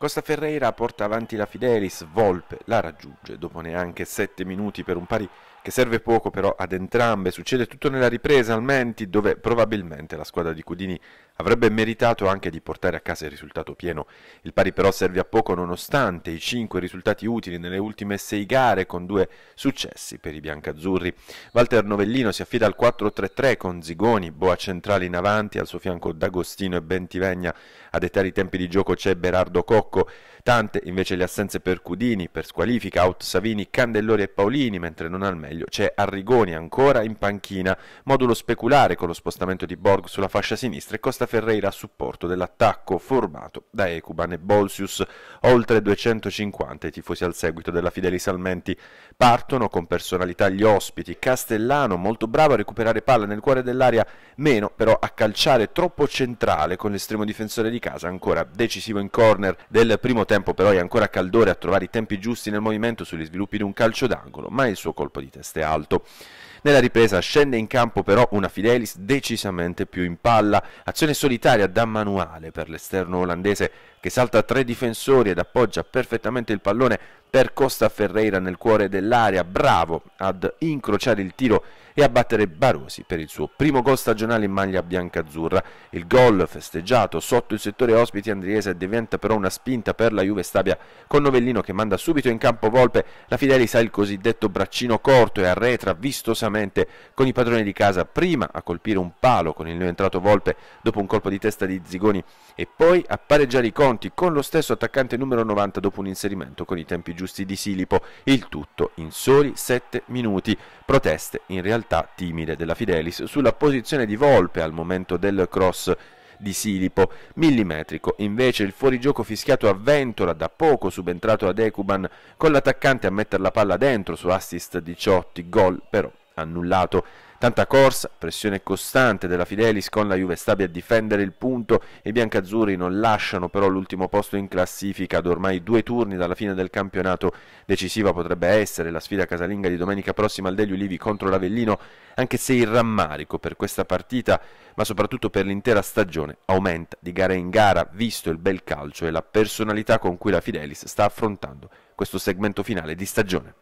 Costa Ferreira porta avanti la Fidelis, Volpe la raggiunge dopo neanche 7 minuti per un pari che serve poco però ad entrambe, succede tutto nella ripresa al Menti dove probabilmente la squadra di Cudini Avrebbe meritato anche di portare a casa il risultato pieno. Il pari però serve a poco nonostante i cinque risultati utili nelle ultime sei gare con due successi per i biancazzurri. Walter Novellino si affida al 4-3-3 con Zigoni, boa centrale in avanti, al suo fianco D'Agostino e Bentivegna. A dettare i tempi di gioco c'è Berardo Cocco. Tante invece le assenze per Cudini, per squalifica, out Savini, Candellori e Paolini, mentre non al meglio c'è Arrigoni ancora in panchina. Modulo speculare con lo spostamento di Borg sulla fascia sinistra e Costa Ferreira a supporto dell'attacco formato da Ecuban e Bolsius. Oltre 250 i tifosi al seguito della Fideli Salmenti partono con personalità gli ospiti. Castellano molto bravo a recuperare palla nel cuore dell'area, meno però a calciare troppo centrale con l'estremo difensore di casa ancora decisivo in corner del primo tempo però è ancora Caldore a trovare i tempi giusti nel movimento sugli sviluppi di un calcio d'angolo, ma il suo colpo di testa è alto. Nella ripresa scende in campo però una Fidelis decisamente più in palla, azione solitaria da manuale per l'esterno olandese che salta tre difensori ed appoggia perfettamente il pallone per Costa Ferreira nel cuore dell'area, bravo ad incrociare il tiro e a battere Barosi per il suo primo gol stagionale in maglia biancazzurra. Il gol festeggiato sotto il settore ospiti andriese diventa però una spinta per la Juve Stabia con Novellino che manda subito in campo Volpe, la Fidelis ha il cosiddetto braccino corto e arretra vistosamente con i padroni di casa prima a colpire un palo con il neoentrato Volpe dopo un colpo di testa di Zigoni e poi a pareggiare i conti confronti con lo stesso attaccante numero 90 dopo un inserimento con i tempi giusti di Silipo, il tutto in soli 7 minuti. Proteste in realtà timide della Fidelis sulla posizione di Volpe al momento del cross di Silipo, millimetrico. Invece il fuorigioco fischiato a Ventola, da poco subentrato ad Ecuban, con l'attaccante a mettere la palla dentro su assist 18, gol però annullato. Tanta corsa, pressione costante della Fidelis con la Juve stabile a difendere il punto, i biancazzurri non lasciano però l'ultimo posto in classifica ad ormai due turni dalla fine del campionato. Decisiva potrebbe essere la sfida casalinga di domenica prossima al Degli Ulivi contro l'Avellino, anche se il rammarico per questa partita, ma soprattutto per l'intera stagione, aumenta di gara in gara, visto il bel calcio e la personalità con cui la Fidelis sta affrontando questo segmento finale di stagione.